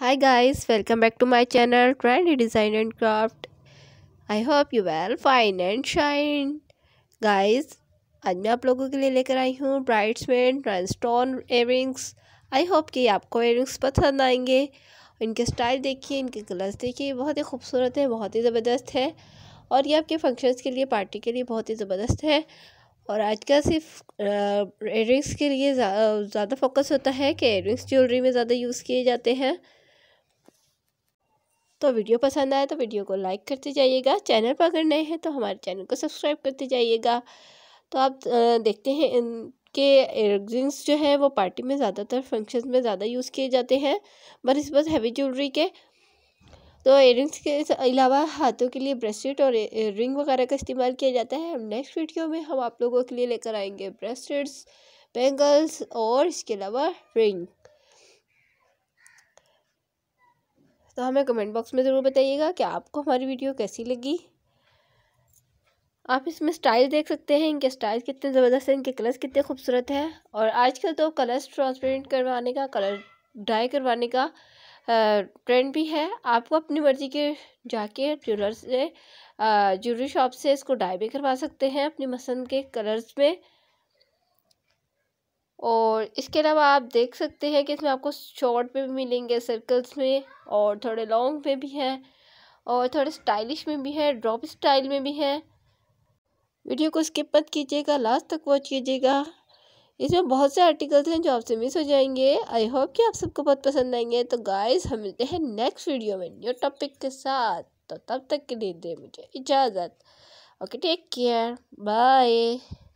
hi guys welcome back to my channel trend design and craft I hope you well fine and shine guys आज मैं आप लोगों के लिए लेकर आई हूँ brights bridesmen transtone earrings I hope कि आपको एयरिंग्स पसंद आएंगे इनके स्टाइल देखिए इनके कलर्स देखिए बहुत ही खूबसूरत है बहुत ही ज़बरदस्त है और ये आपके फंक्शंस के लिए पार्टी के लिए बहुत ही ज़बरदस्त है और आजकल सिर्फ एयरिंग्स के लिए ज़्यादा जा, फोकस होता है कि एयरिंग्स ज्वेलरी में ज़्यादा यूज़ किए जाते हैं तो वीडियो पसंद आए तो वीडियो को लाइक करते जाइएगा चैनल पर अगर नए हैं तो हमारे चैनल को सब्सक्राइब करते जाइएगा तो आप देखते हैं इनके एयरिंग्स जो है वो पार्टी में ज़्यादातर फंक्शन में ज़्यादा यूज़ किए जाते हैं बस हैवी ज्वेलरी के तो एयरिंग्स के अलावा हाथों के लिए ब्रेसलेट और रिंग वगैरह का इस्तेमाल किया जाता है नेक्स्ट वीडियो में हम आप लोगों के लिए लेकर आएंगे ब्रेसलेट्स बैंगल्स और इसके अलावा रिंग तो हमें कमेंट बॉक्स में ज़रूर बताइएगा कि आपको हमारी वीडियो कैसी लगी आप इसमें स्टाइल देख सकते हैं इनके स्टाइल कितने ज़बरदस्त हैं इनके कलर्स कितने खूबसूरत हैं और आजकल तो कलर्स ट्रांसपेरेंट करवाने का कलर ड्राई करवाने का ट्रेंड भी है आपको अपनी मर्ज़ी के जाके ज्वेलर से ज्वेलरी शॉप से इसको डाई भी करवा सकते हैं अपनी पसंद के कलर्स में और इसके अलावा आप देख सकते हैं कि इसमें आपको शॉर्ट में भी मिलेंगे सर्कल्स में और थोड़े लॉन्ग में भी हैं और थोड़े स्टाइलिश में भी हैं ड्रॉप स्टाइल में भी हैं वीडियो को स्किप मत कीजिएगा लास्ट तक वॉच कीजिएगा इसमें बहुत से आर्टिकल्स हैं जो आपसे मिस हो जाएंगे आई होप कि आप सबको बहुत पसंद आएंगे तो गाइस हम मिलते हैं नेक्स्ट वीडियो में न्यू टॉपिक के साथ तो तब तक के लिए दे मुझे इजाज़त ओके टेक केयर बाय